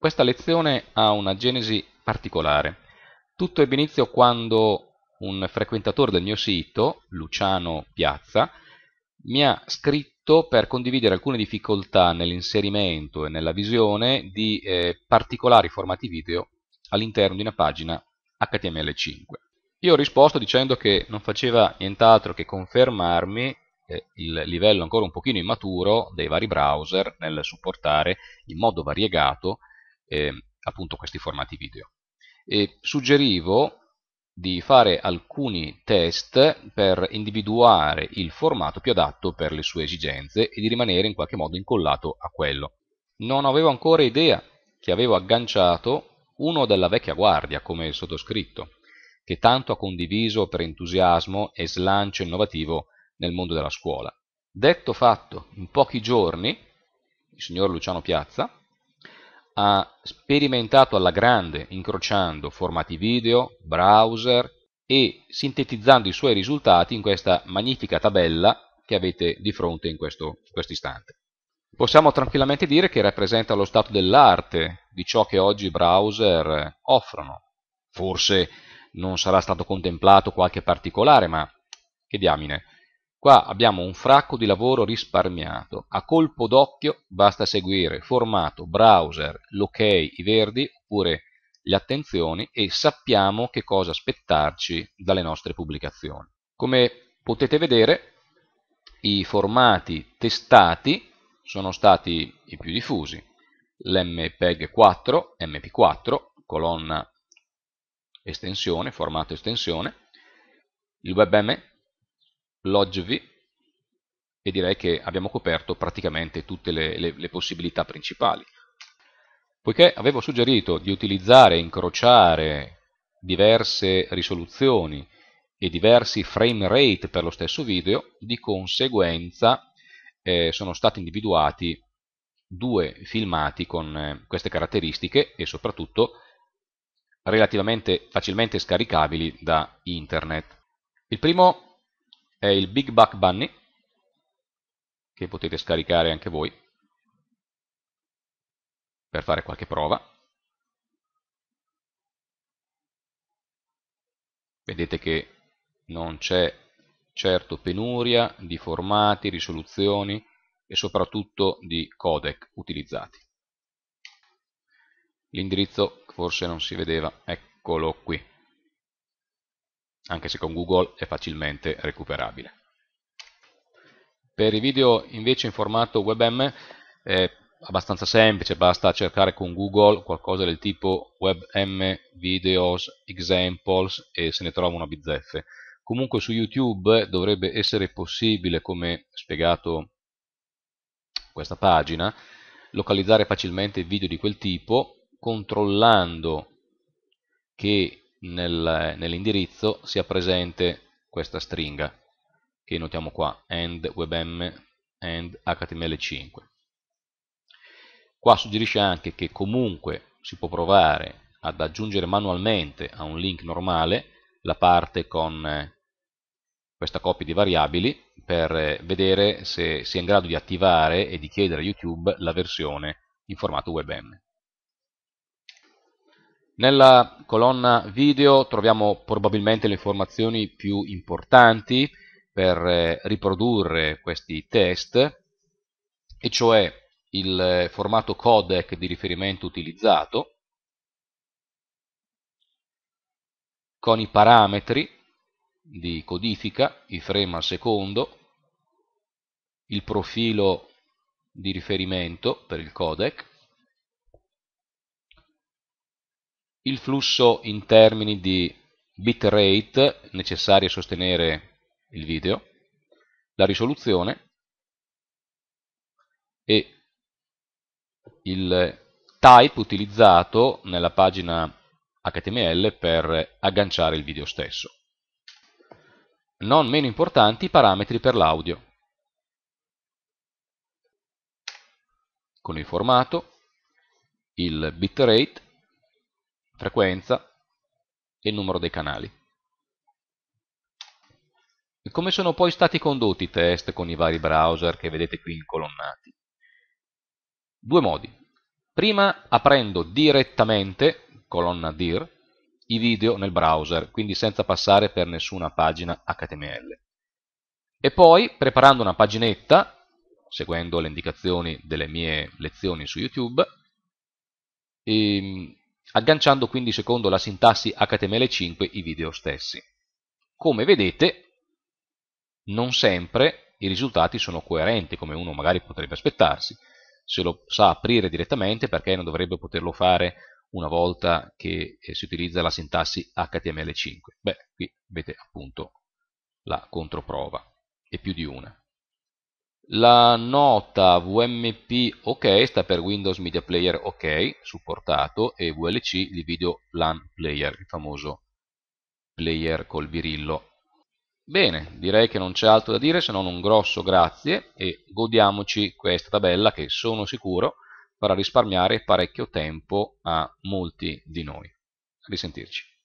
Questa lezione ha una genesi particolare. Tutto ebbe inizio quando un frequentatore del mio sito, Luciano Piazza, mi ha scritto per condividere alcune difficoltà nell'inserimento e nella visione di eh, particolari formati video all'interno di una pagina HTML5. Io ho risposto dicendo che non faceva nient'altro che confermarmi eh, il livello ancora un pochino immaturo dei vari browser nel supportare in modo variegato eh, appunto questi formati video. E suggerivo di fare alcuni test per individuare il formato più adatto per le sue esigenze e di rimanere in qualche modo incollato a quello. Non avevo ancora idea che avevo agganciato uno della vecchia guardia come il sottoscritto, che tanto ha condiviso per entusiasmo e slancio innovativo nel mondo della scuola. Detto fatto, in pochi giorni il signor Luciano Piazza ha sperimentato alla grande incrociando formati video, browser e sintetizzando i suoi risultati in questa magnifica tabella che avete di fronte in questo, questo istante. Possiamo tranquillamente dire che rappresenta lo stato dell'arte di ciò che oggi i browser offrono. Forse non sarà stato contemplato qualche particolare, ma che diamine, Qua abbiamo un fracco di lavoro risparmiato. A colpo d'occhio basta seguire formato, browser, l'ok, i verdi oppure le attenzioni e sappiamo che cosa aspettarci dalle nostre pubblicazioni. Come potete vedere i formati testati sono stati i più diffusi. L'mpeg 4, mp4, colonna estensione, formato estensione, il webm l'ogv e direi che abbiamo coperto praticamente tutte le, le, le possibilità principali. Poiché avevo suggerito di utilizzare e incrociare diverse risoluzioni e diversi frame rate per lo stesso video, di conseguenza eh, sono stati individuati due filmati con eh, queste caratteristiche e soprattutto relativamente facilmente scaricabili da internet. Il primo è il Big Buck Bunny, che potete scaricare anche voi per fare qualche prova. Vedete che non c'è certo penuria di formati, risoluzioni e soprattutto di codec utilizzati. L'indirizzo forse non si vedeva, eccolo qui anche se con Google è facilmente recuperabile. Per i video invece in formato WebM è abbastanza semplice, basta cercare con Google qualcosa del tipo WebM Videos Examples e se ne trova una bizzeffe. Comunque su YouTube dovrebbe essere possibile, come spiegato questa pagina, localizzare facilmente video di quel tipo controllando che nel, nell'indirizzo sia presente questa stringa che notiamo qua end webm end html5 qua suggerisce anche che comunque si può provare ad aggiungere manualmente a un link normale la parte con eh, questa coppia di variabili per eh, vedere se sia in grado di attivare e di chiedere a YouTube la versione in formato webm. Nella colonna video troviamo probabilmente le informazioni più importanti per eh, riprodurre questi test, e cioè il eh, formato codec di riferimento utilizzato, con i parametri di codifica, i frame al secondo, il profilo di riferimento per il codec, il flusso in termini di bitrate necessari a sostenere il video, la risoluzione e il type utilizzato nella pagina HTML per agganciare il video stesso. Non meno importanti i parametri per l'audio, con il formato, il bitrate frequenza e il numero dei canali. E come sono poi stati condotti i test con i vari browser che vedete qui incolonnati? Due modi. Prima aprendo direttamente, colonna dir, i video nel browser, quindi senza passare per nessuna pagina HTML. E poi, preparando una paginetta, seguendo le indicazioni delle mie lezioni su YouTube, ehm, agganciando quindi secondo la sintassi HTML5 i video stessi. Come vedete, non sempre i risultati sono coerenti, come uno magari potrebbe aspettarsi, se lo sa aprire direttamente perché non dovrebbe poterlo fare una volta che eh, si utilizza la sintassi HTML5. Beh, qui avete appunto la controprova, e più di una la nota VMP OK sta per Windows Media Player OK, supportato, e VLC il video LAN player, il famoso player col virillo. Bene, direi che non c'è altro da dire se non un grosso grazie e godiamoci questa tabella che sono sicuro farà risparmiare parecchio tempo a molti di noi. A risentirci.